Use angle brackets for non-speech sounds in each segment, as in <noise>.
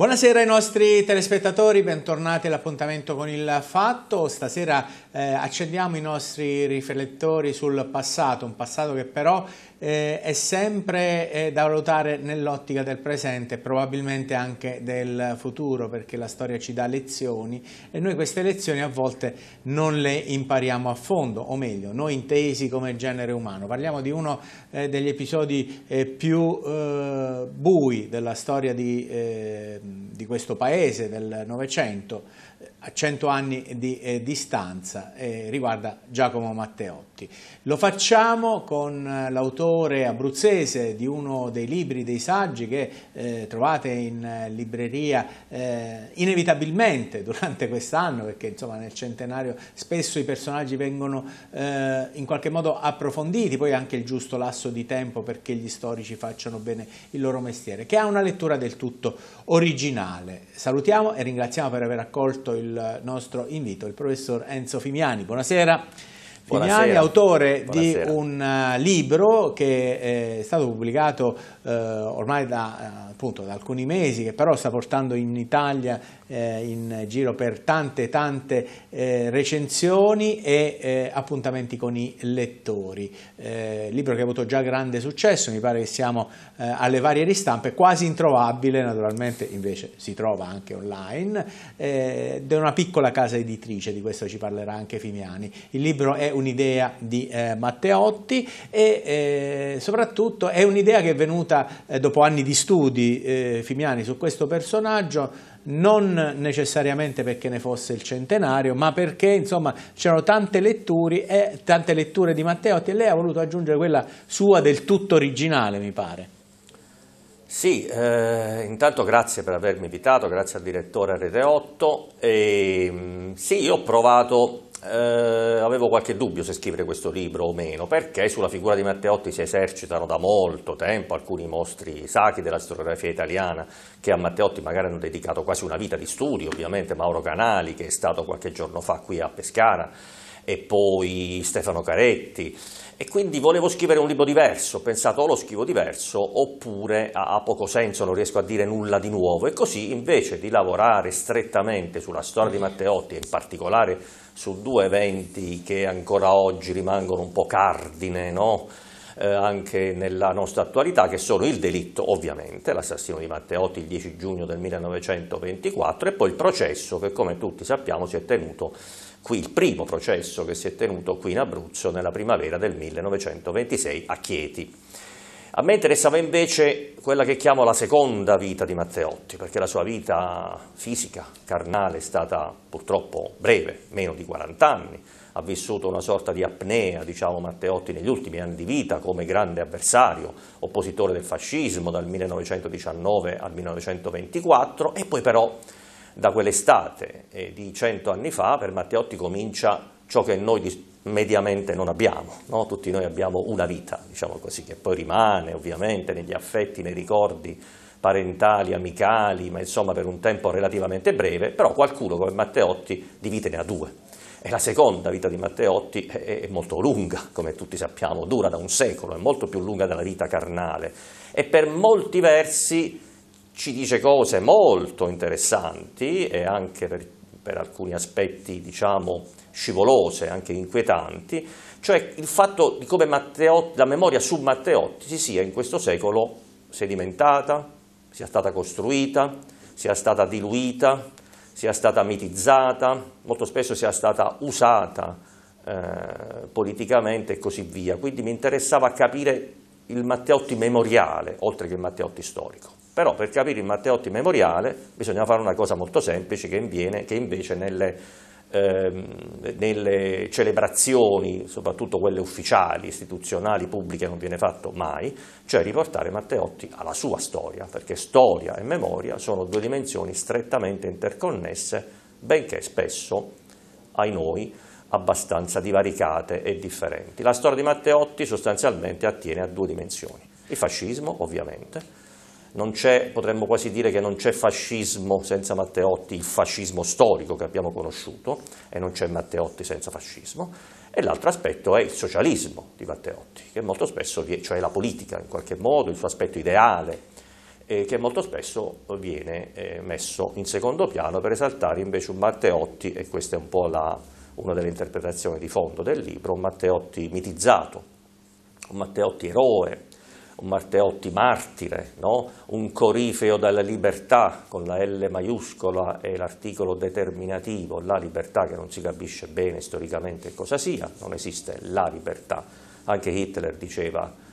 Buonasera ai nostri telespettatori, bentornati all'appuntamento con il Fatto. Stasera eh, accendiamo i nostri riflettori sul passato, un passato che però eh, è sempre eh, da valutare nell'ottica del presente e probabilmente anche del futuro perché la storia ci dà lezioni e noi queste lezioni a volte non le impariamo a fondo o meglio noi intesi come genere umano parliamo di uno eh, degli episodi eh, più eh, bui della storia di, eh, di questo paese del Novecento a cento anni di distanza riguarda Giacomo Matteotti tutti. Lo facciamo con eh, l'autore abruzzese di uno dei libri, dei saggi che eh, trovate in eh, libreria eh, inevitabilmente <laughs> durante quest'anno perché insomma nel centenario spesso i personaggi vengono eh, in qualche modo approfonditi, poi anche il giusto lasso di tempo perché gli storici facciano bene il loro mestiere, che ha una lettura del tutto originale. Salutiamo e ringraziamo per aver accolto il nostro invito il professor Enzo Fimiani. Buonasera. Buonasera. Vignali, autore Buonasera. di un eh, libro che eh, è stato pubblicato eh, ormai da, eh, appunto, da, alcuni mesi, che però sta portando in Italia eh, in giro per tante tante eh, recensioni e appuntamenti con i lettori. libro che ha avuto già grande successo, mi pare che siamo alle varie ristampe, quasi introvabile, naturalmente invece si trova anche online, ed è una piccola casa editrice, di questo ci parlerà anche Fimiani. Il libro è un'idea di eh, Matteotti e eh, soprattutto è un'idea che è venuta eh, dopo anni di studi eh, fimiani su questo personaggio non necessariamente perché ne fosse il centenario, ma perché insomma c'erano tante, tante letture di Matteotti e lei ha voluto aggiungere quella sua del tutto originale, mi pare. Sì, eh, intanto grazie per avermi invitato, grazie al direttore Rete 8. E, mm, sì, io ho provato eh, avevo qualche dubbio se scrivere questo libro o meno, perché sulla figura di Matteotti si esercitano da molto tempo alcuni mostri sacri della storiografia italiana che a Matteotti magari hanno dedicato quasi una vita di studio, ovviamente Mauro Canali che è stato qualche giorno fa qui a Pescara, e poi Stefano Caretti. E quindi volevo scrivere un libro diverso, ho pensato o lo scrivo diverso oppure ha poco senso, non riesco a dire nulla di nuovo. E così invece di lavorare strettamente sulla storia di Matteotti e in particolare su due eventi che ancora oggi rimangono un po' cardine, no? Eh, anche nella nostra attualità, che sono il delitto ovviamente, l'assassino di Matteotti il 10 giugno del 1924 e poi il processo che come tutti sappiamo si è tenuto qui il primo processo che si è tenuto qui in Abruzzo nella primavera del 1926 a Chieti. A me interessava invece quella che chiamo la seconda vita di Matteotti, perché la sua vita fisica, carnale, è stata purtroppo breve, meno di 40 anni, ha vissuto una sorta di apnea, diciamo Matteotti, negli ultimi anni di vita come grande avversario, oppositore del fascismo dal 1919 al 1924 e poi però da quell'estate eh, di cento anni fa per Matteotti comincia ciò che noi mediamente non abbiamo, no? tutti noi abbiamo una vita, diciamo così, che poi rimane ovviamente negli affetti, nei ricordi parentali, amicali, ma insomma per un tempo relativamente breve, però qualcuno come Matteotti di vite ne ha due. E la seconda vita di Matteotti è molto lunga, come tutti sappiamo, dura da un secolo, è molto più lunga della vita carnale e per molti versi ci dice cose molto interessanti e anche per, per alcuni aspetti, diciamo, scivolose, anche inquietanti, cioè il fatto di come Matteotti, la memoria su Matteotti si sia in questo secolo sedimentata, sia stata costruita, sia stata diluita, sia stata mitizzata, molto spesso sia stata usata eh, politicamente e così via. Quindi mi interessava capire il Matteotti memoriale, oltre che il Matteotti storico. Però per capire il Matteotti memoriale bisogna fare una cosa molto semplice che, inviene, che invece nelle, ehm, nelle, celebrazioni, soprattutto quelle ufficiali, istituzionali, pubbliche, non viene fatto mai, cioè riportare Matteotti alla sua storia, perché storia e memoria sono due dimensioni strettamente interconnesse, benché spesso, ai noi, abbastanza divaricate e differenti. La storia di Matteotti sostanzialmente attiene a due dimensioni, il fascismo ovviamente, non c'è, potremmo quasi dire che non c'è fascismo senza Matteotti, il fascismo storico che abbiamo conosciuto, e non c'è Matteotti senza fascismo, e l'altro aspetto è il socialismo di Matteotti, che molto spesso, cioè la politica in qualche modo, il suo aspetto ideale, che molto spesso viene eh, messo in secondo piano per esaltare invece un Matteotti, e questa è un po' la, una delle interpretazioni di fondo del libro, un Matteotti mitizzato, un Matteotti eroe, un Matteotti martire, no? un corifeo della libertà con la L maiuscola e l'articolo determinativo, la libertà che non si capisce bene storicamente cosa sia, non esiste la libertà, anche Hitler diceva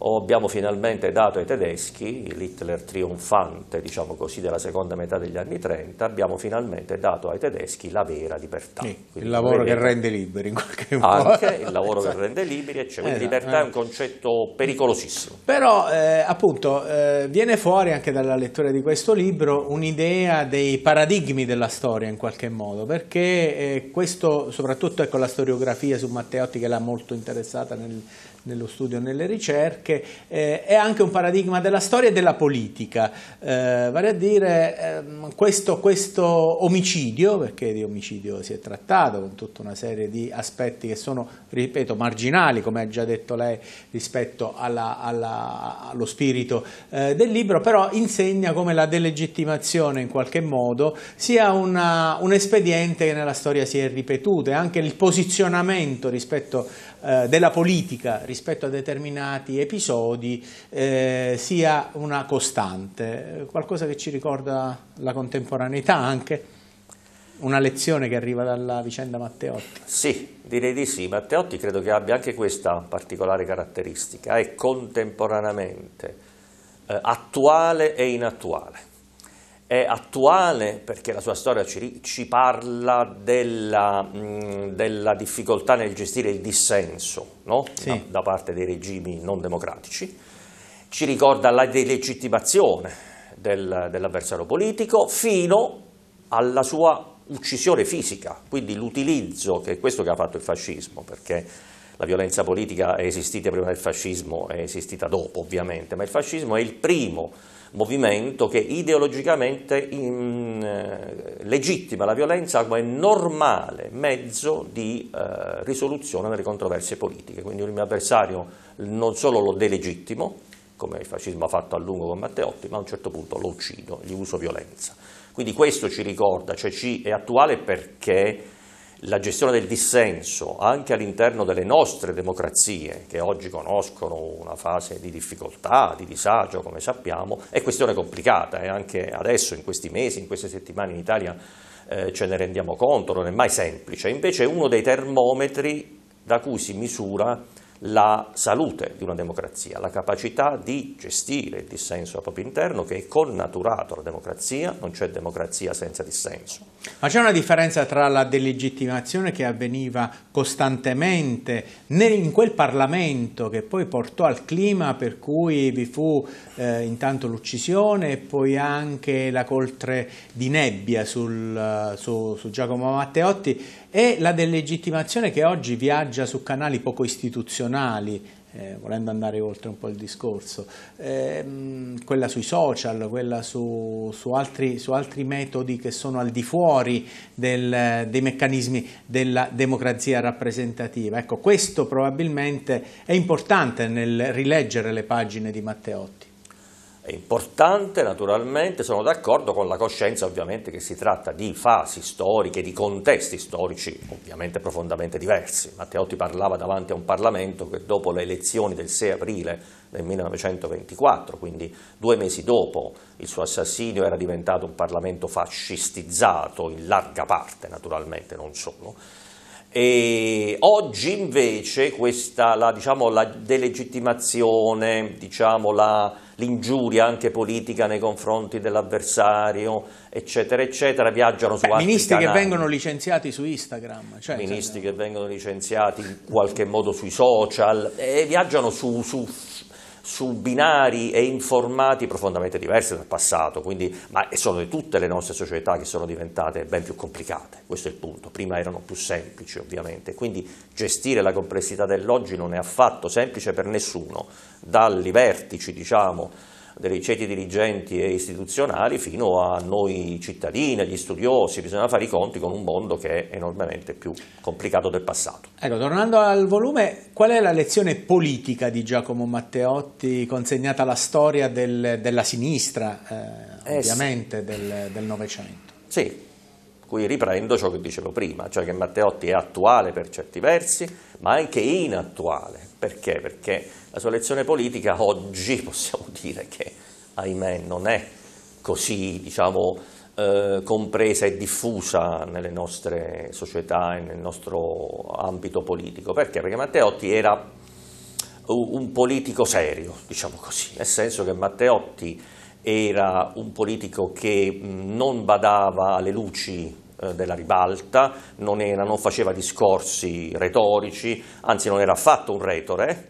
o abbiamo finalmente dato ai tedeschi, l'Hitler trionfante diciamo così, della seconda metà degli anni 30, abbiamo finalmente dato ai tedeschi la vera libertà. Sì, il lavoro che rende liberi in qualche modo. Anche il lavoro esatto. che <laughs> rende liberi, eccetera. Cioè, quindi esatto, libertà eh. è un eh. concetto pericolosissimo. Però eh, appunto eh, viene fuori anche dalla lettura di questo libro un'idea dei paradigmi della storia in qualche modo, perché eh, questo soprattutto ecco, la storiografia su Matteotti che l'ha molto interessata nel, nello studio e nelle ricerche, eh, è anche un paradigma della storia e della politica, eh, vale a dire eh, questo, questo, omicidio, perché di omicidio si è trattato con tutta una serie di aspetti che sono, ripeto, marginali, come ha già detto lei, rispetto alla, alla, allo spirito eh, del libro, però insegna come la delegittimazione in qualche modo sia una, un espediente che nella storia si è ripetuto e anche il posizionamento rispetto eh, della politica rispetto a determinati episodi eh, sia una costante, qualcosa che ci ricorda la contemporaneità anche. Una lezione che arriva dalla vicenda Matteotti. Sì, direi di sì. Matteotti credo che abbia anche questa particolare caratteristica, è contemporaneamente eh, attuale e inattuale è attuale perché la sua storia ci, ci parla della, mh, mm, della, difficoltà nel gestire il dissenso no? sì. da, da, parte dei regimi non democratici, ci ricorda la delegittimazione del, dell'avversario politico fino alla sua uccisione fisica, quindi l'utilizzo, che è questo che ha fatto il fascismo, perché la violenza politica è esistita prima del fascismo, è esistita dopo ovviamente, ma il fascismo è il primo movimento che ideologicamente in, eh, legittima la violenza come normale mezzo di eh, risoluzione delle controversie politiche. Quindi il mio avversario non solo lo delegittimo, come il fascismo ha fatto a lungo con Matteotti, ma a un certo punto lo uccido, gli uso violenza. Quindi questo ci ricorda, cioè ci è attuale perché la gestione del dissenso anche all'interno delle nostre democrazie, che oggi conoscono una fase di difficoltà, di disagio, come sappiamo, è questione complicata e eh. anche adesso, in questi mesi, in queste settimane in Italia eh, ce ne rendiamo conto, non è mai semplice. Invece è uno dei termometri da cui si misura la salute di una democrazia, la capacità di gestire il dissenso a proprio interno che è connaturato alla democrazia, non c'è democrazia senza dissenso. Ma c'è una differenza tra la delegittimazione che avveniva costantemente in quel Parlamento che poi portò al clima per cui vi fu eh, intanto l'uccisione e poi anche la coltre di nebbia sul, eh, su, su Giacomo Matteotti e la delegittimazione che oggi viaggia su canali poco istituzionali istituzionali, eh, volendo andare oltre un po' il discorso, ehm, quella sui social, quella su, su, altri, su, altri, metodi che sono al di fuori del, dei meccanismi della democrazia rappresentativa. Ecco, questo probabilmente è importante nel rileggere le pagine di Matteotti. È importante naturalmente, sono d'accordo con la coscienza ovviamente che si tratta di fasi storiche, di contesti storici ovviamente profondamente diversi. Matteotti parlava davanti a un Parlamento che dopo le elezioni del 6 aprile del 1924, quindi due mesi dopo il suo assassinio era diventato un Parlamento fascistizzato in larga parte naturalmente, non solo e oggi invece questa, la, diciamo, la delegittimazione, diciamo, l'ingiuria anche politica nei confronti dell'avversario, eccetera, eccetera, viaggiano su Beh, altri Ministri canali. che vengono licenziati su Instagram. Cioè, ministri cioè... che vengono licenziati in qualche modo sui social, e eh, viaggiano su, su su binari e in formati profondamente diversi dal passato, quindi, ma sono di tutte le nostre società che sono diventate ben più complicate, questo è il punto, prima erano più semplici ovviamente, quindi gestire la complessità dell'oggi non è affatto semplice per nessuno, dalli vertici diciamo dei ceti dirigenti e istituzionali fino a noi cittadini, agli studiosi, bisogna fare i conti con un mondo che è enormemente più complicato del passato. Ecco, tornando al volume, qual è la lezione politica di Giacomo Matteotti consegnata alla storia del, della sinistra, eh, eh, ovviamente, sì. del Novecento? Sì, qui riprendo ciò che dicevo prima, cioè che Matteotti è attuale per certi versi, ma anche inattuale. Perché? Perché la sua lezione politica oggi <laughs> possiamo dire che, ahimè, non è così, diciamo, eh, compresa e diffusa nelle nostre società e nel nostro ambito politico. Perché? Perché Matteotti era un politico serio, diciamo così, nel senso che Matteotti era un politico che non badava alle luci eh, della ribalta, non, era, non faceva discorsi retorici, anzi non era affatto un retore,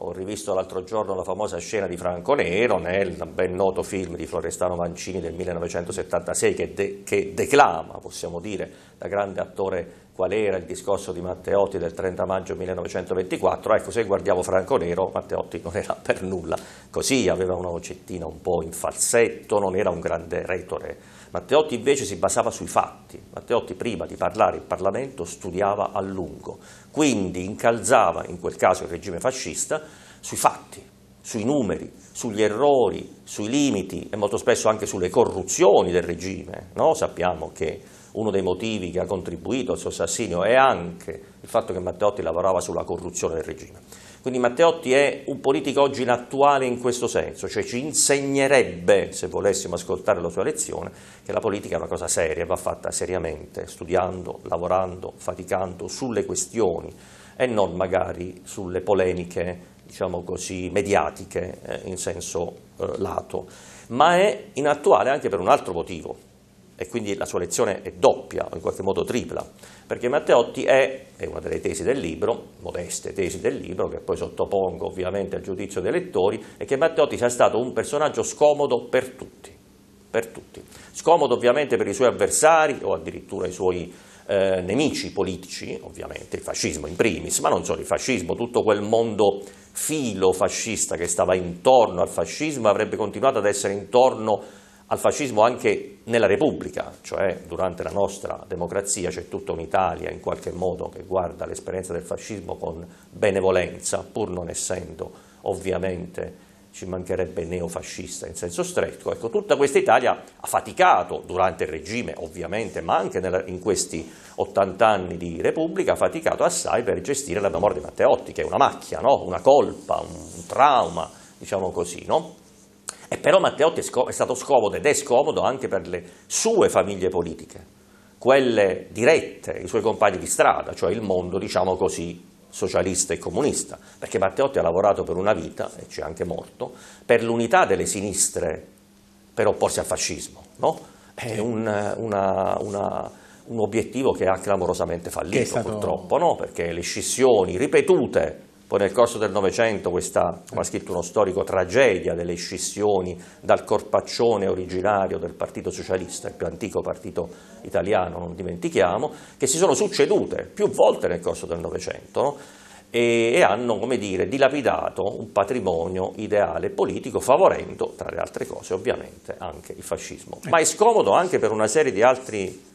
ho rivisto l'altro giorno la famosa scena di Franco Nero nel ben noto film di Florestano Mancini del 1976 che, de che declama, possiamo dire, da grande attore qual era il discorso di Matteotti del 30 maggio 1924, ecco se guardiamo Franco Nero, Matteotti non era per nulla così, aveva una vocettina un po' in falsetto, non era un grande retore. Matteotti invece si basava sui fatti, Matteotti prima di parlare in Parlamento studiava a lungo, quindi incalzava in quel caso il regime fascista sui fatti, sui numeri, sugli errori, sui limiti e molto spesso anche sulle corruzioni del regime. No? Sappiamo che uno dei motivi che ha contribuito al suo assassinio è anche il fatto che Matteotti lavorava sulla corruzione del regime. Quindi Matteotti è un politico oggi inattuale in questo senso, cioè ci insegnerebbe, se volessimo ascoltare la sua lezione, che la politica è una cosa seria, va fatta seriamente, studiando, lavorando, faticando sulle questioni e non magari sulle polemiche, diciamo così, mediatiche eh, in senso eh, lato. Ma è inattuale anche per un altro motivo, e quindi la sua lezione è doppia, o in qualche modo tripla, perché Matteotti è, è una delle tesi del libro, modeste tesi del libro, che poi sottopongo ovviamente al giudizio dei lettori, è che Matteotti sia stato un personaggio scomodo per tutti, per tutti. Scomodo ovviamente per i suoi avversari o addirittura i suoi eh, nemici politici, ovviamente il fascismo in primis, ma non solo il fascismo, tutto quel mondo filo fascista che stava intorno al fascismo avrebbe continuato ad essere intorno al fascismo anche nella Repubblica, cioè durante la nostra democrazia c'è tutta un'Italia in qualche modo che guarda l'esperienza del fascismo con benevolenza, pur non essendo ovviamente ci mancherebbe neofascista in senso stretto. Ecco, tutta questa Italia ha faticato durante il regime, ovviamente, ma anche nella, in questi 80 anni di Repubblica, ha faticato assai per gestire la memoria di Matteotti, che è una macchia, no? una colpa, un trauma, diciamo così, no? E però Matteotti è, stato scomodo ed è scomodo anche per le sue famiglie politiche, quelle dirette, i suoi compagni di strada, cioè il mondo, diciamo così, socialista e comunista, perché Matteotti ha lavorato per una vita, e c'è anche morto, per l'unità delle sinistre per opporsi al fascismo, no? È un, una, una, un obiettivo che ha clamorosamente fallito, stato... purtroppo, no? Perché le scissioni ripetute poi nel corso del Novecento questa, come ha scritto uno storico, tragedia delle scissioni dal corpaccione originario del Partito Socialista, il più antico partito italiano, non dimentichiamo, che si sono succedute più volte nel corso del Novecento e, e, hanno, come dire, dilapidato un patrimonio ideale politico favorendo, tra le altre cose, ovviamente anche il fascismo. Ma è scomodo anche per una serie di altri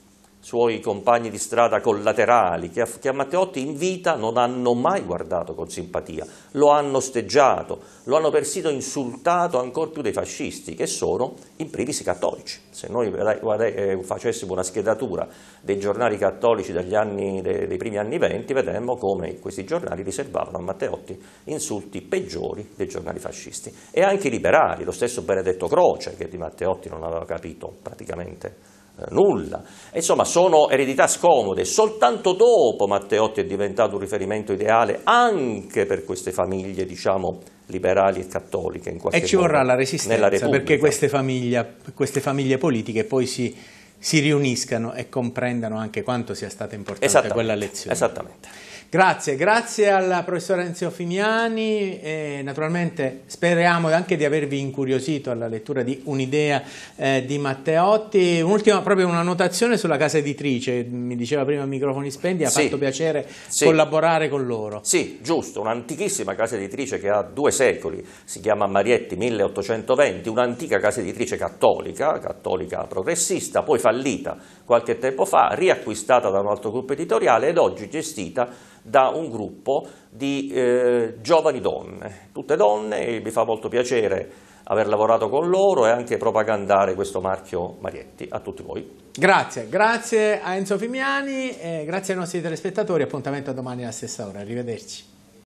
suoi compagni di strada collaterali, che a, che a, Matteotti in vita non hanno mai guardato con simpatia, lo hanno osteggiato, lo hanno persino insultato ancor più dei fascisti, che sono in primis cattolici. Se noi eh, facessimo una schedatura dei giornali cattolici anni, dei, dei primi anni venti, vedremmo come questi giornali riservavano a Matteotti insulti peggiori dei giornali fascisti. E anche i liberali, lo stesso Benedetto Croce, che di Matteotti non aveva capito praticamente nulla. Insomma, sono eredità scomode. Soltanto dopo Matteotti è diventato un riferimento ideale anche per queste famiglie, diciamo, liberali e cattoliche in qualche E ci modo, vorrà la resistenza perché queste famiglie, queste famiglie politiche poi si, si riuniscano e comprendano anche quanto sia stata importante quella lezione. Esattamente. Grazie, grazie al professor Enzio Fimiani e naturalmente speriamo anche di avervi incuriosito alla lettura di un'idea eh, di Matteotti. Un'ultima, proprio una notazione sulla casa editrice, mi diceva prima Microfoni Spendi, ha sì, fatto piacere sì. collaborare con loro. Sì, giusto, un'antichissima casa editrice che ha due secoli, si chiama Marietti 1820, un'antica casa editrice cattolica, cattolica progressista, poi fallita qualche tempo fa, riacquistata da un altro gruppo editoriale ed oggi gestita da un gruppo di eh, giovani donne, tutte donne e mi fa molto piacere aver lavorato con loro e anche propagandare questo marchio Marietti a tutti voi. Grazie, grazie a Enzo Fimiani, grazie ai nostri telespettatori, appuntamento domani alla stessa ora, arrivederci.